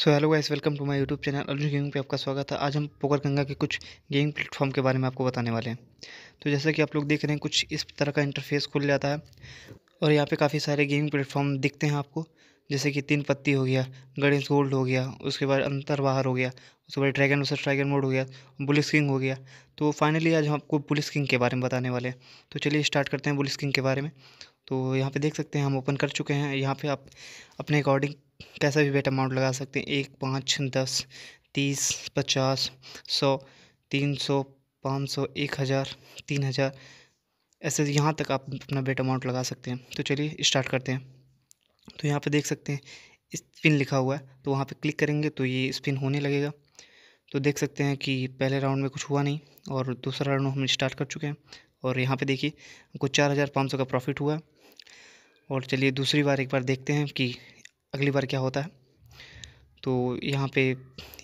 so hello guys welcome to my YouTube channel Arjun gaming पे आपका स्वागत है आज हम पोकर गंगा के कुछ गेमिंग प्लेटफॉर्म के बारे में आपको बताने वाले हैं तो जैसा कि आप लोग देख रहे हैं कुछ इस तरह का इंटरफेस खुल जाता है और यहाँ पे काफ़ी सारे गेमिंग प्लेटफॉर्म दिखते हैं आपको जैसे कि तीन पत्ती हो गया गणेश गोल्ड हो गया उसके बाद अंतर बाहर हो गया उसके बाद ड्रैगन वर्सेस ड्रैगन मोड हो गया बुलिस किंग हो गया तो फाइनली आज हम आपको बुलिस किंग के बारे में बताने वाले हैं तो चलिए स्टार्ट करते हैं बुलिस किंग के बारे में तो यहाँ पे देख सकते हैं हम ओपन कर चुके हैं यहाँ पे आप अपने अकॉर्डिंग कैसा भी बेट अमाउंट लगा सकते हैं एक पाँच दस तीस पचास सौ तीन सौ पाँच सौ एक हज़ार तीन हज़ार ऐसे यहाँ तक आप अपना बेट अमाउंट लगा सकते हैं तो चलिए स्टार्ट करते हैं तो यहाँ पे देख सकते हैं स्पिन लिखा हुआ है तो वहाँ पे क्लिक करेंगे तो ये स्पिन होने लगेगा तो देख सकते हैं कि पहले राउंड में कुछ हुआ नहीं और दूसरा राउंड हम स्टार्ट कर चुके हैं और यहाँ पे देखिए हमको चार हज़ार पाँच सौ का प्रॉफिट हुआ और चलिए दूसरी बार एक बार देखते हैं कि अगली बार क्या होता है तो यहाँ पे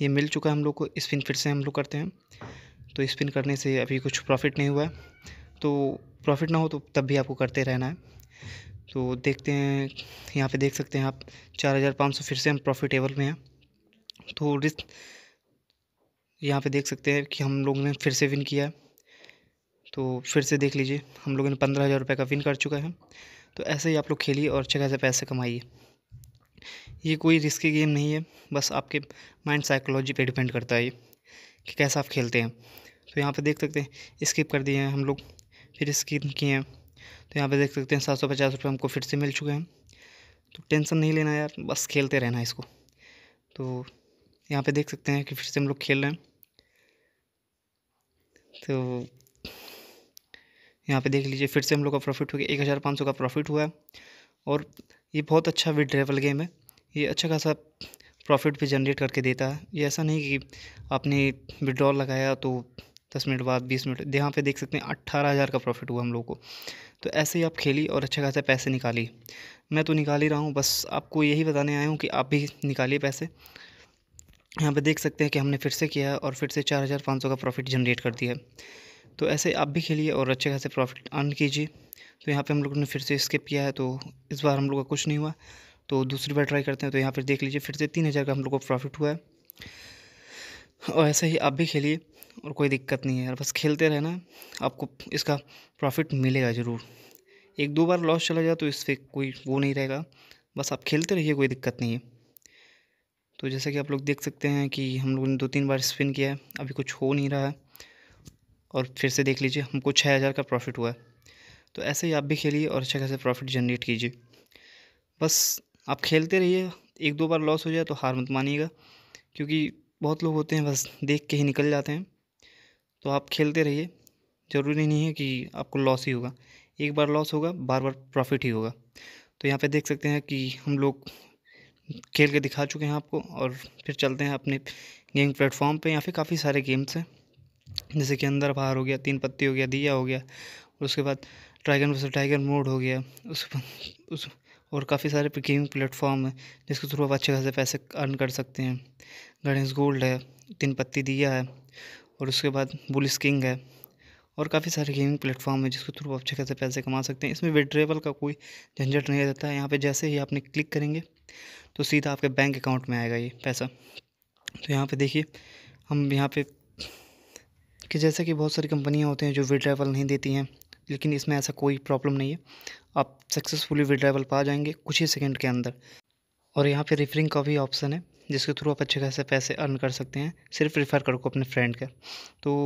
ये मिल चुका है हम लोग को स्पिन फिर से हम लोग करते हैं तो स्पिन करने से अभी कुछ प्रॉफिट नहीं हुआ है तो प्रॉफिट ना हो तो तब भी आपको करते रहना है तो देखते हैं यहाँ पे देख सकते हैं आप चार हज़ार पाँच सौ फिर से हम प्रॉफिटेबल में हैं तो रिस्क यहाँ पे देख सकते हैं कि हम लोगों ने फिर से विन किया है तो फिर से देख लीजिए हम लोगों ने पंद्रह हज़ार रुपये का विन कर चुका है तो ऐसे ही आप लोग खेलिए और अच्छे खासे पैसे कमाइए ये कोई रिस्की गेम नहीं है बस आपके माइंड साइकोलॉजी पे डिपेंड करता है ये कि कैसा आप खेलते हैं तो यहाँ पे देख सकते हैं स्किप कर दिए हैं हम लोग फिर स्किप किए हैं तो यहाँ पे देख सकते हैं सात सौ पचास रुपये हमको फिर से मिल चुके हैं तो टेंशन नहीं लेना यार बस खेलते रहना इसको तो यहाँ पर देख सकते हैं कि फिर से हम लोग खेल रहे हैं तो यहाँ पे देख लीजिए फिर से हम लोग का प्रॉफिट हो गया एक हज़ार पाँच सौ का प्रॉफिट हुआ है और ये बहुत अच्छा विड्रेवल गेम है ये अच्छा खासा प्रॉफिट भी जनरेट करके देता है ये ऐसा नहीं कि आपने विड्रॉल लगाया तो दस मिनट बाद बीस मिनट यहाँ पे देख सकते हैं अट्ठारह हज़ार का प्रॉफिट हुआ हम लोगों को तो ऐसे ही आप खेली और अच्छा खासा पैसे निकाली मैं तो निकाल ही रहा हूँ बस आपको यही बताने आया हूँ कि आप भी निकालिए पैसे यहाँ पे देख सकते हैं कि हमने फिर से किया और फिर से चार हज़ार पाँच सौ का प्रॉफिट जनरेट कर दिया तो ऐसे आप भी खेलिए और अच्छे खासे प्रॉफिट अर्न कीजिए तो यहाँ पर हम लोगों ने फिर से स्किप किया है तो इस बार हम लोग का कुछ नहीं हुआ तो दूसरी बार ट्राई करते हैं तो यहाँ पर देख लीजिए फिर से तीन हज़ार का हम लोग को प्रॉफिट हुआ है और ऐसे ही आप भी खेलिए और कोई दिक्कत नहीं है यार बस खेलते रहना आपको इसका प्रॉफिट मिलेगा ज़रूर एक दो बार लॉस चला जाए तो इससे कोई वो नहीं रहेगा बस आप खेलते रहिए कोई दिक्कत नहीं है तो जैसा कि आप लोग देख सकते हैं कि हम लोगों ने दो तीन बार स्पिन किया है अभी कुछ हो नहीं रहा है और फिर से देख लीजिए हमको छः हज़ार का प्रॉफिट हुआ है तो ऐसे ही आप भी खेलिए और अच्छा खासा प्रॉफिट जनरेट कीजिए बस आप खेलते रहिए एक दो बार लॉस हो जाए तो हार मत मानिएगा क्योंकि बहुत लोग होते हैं बस देख के ही निकल जाते हैं तो आप खेलते रहिए ज़रूरी नहीं है कि आपको लॉस ही होगा एक बार लॉस होगा बार बार प्रॉफिट ही होगा तो यहाँ पे देख सकते हैं कि हम लोग खेल के दिखा चुके हैं आपको और फिर चलते हैं अपने गेम प्लेटफॉर्म पे यहाँ पे काफ़ी सारे गेम्स हैं जैसे कि अंदर बाहर हो गया तीन पत्ती हो गया दिया हो गया और उसके बाद ट्राइगन वर्सेस टाइगर मोड हो गया उस उस और काफ़ी सारे गेमिंग प्लेटफॉर्म हैं जिसके थ्रू आप अच्छे खासे पैसे अर्न कर सकते हैं गणेश गोल्ड है तीन पत्ती दिया है और उसके बाद बुलिस किंग है और काफ़ी सारे गेमिंग प्लेटफॉर्म है जिसके थ्रू आप अच्छे खासे पैसे कमा सकते हैं इसमें विड्रेबल का कोई झंझट नहीं रहता है यहाँ पर जैसे ही आपने क्लिक करेंगे तो सीधा आपके बैंक अकाउंट में आएगा ये पैसा तो यहाँ पर देखिए हम यहाँ पे कि जैसे कि बहुत सारी कंपनियाँ होती हैं जो विड्रेबल नहीं देती हैं लेकिन इसमें ऐसा कोई प्रॉब्लम नहीं है आप सक्सेसफुली विड्राइवल पा जाएंगे कुछ ही सेकंड के अंदर और यहाँ पे रेफरिंग का भी ऑप्शन है जिसके थ्रू आप अच्छे खासे पैसे अर्न कर सकते हैं सिर्फ रिफ़र करो अपने फ्रेंड का तो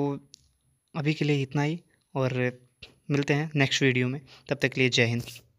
अभी के लिए इतना ही और मिलते हैं नेक्स्ट वीडियो में तब तक के लिए जय हिंद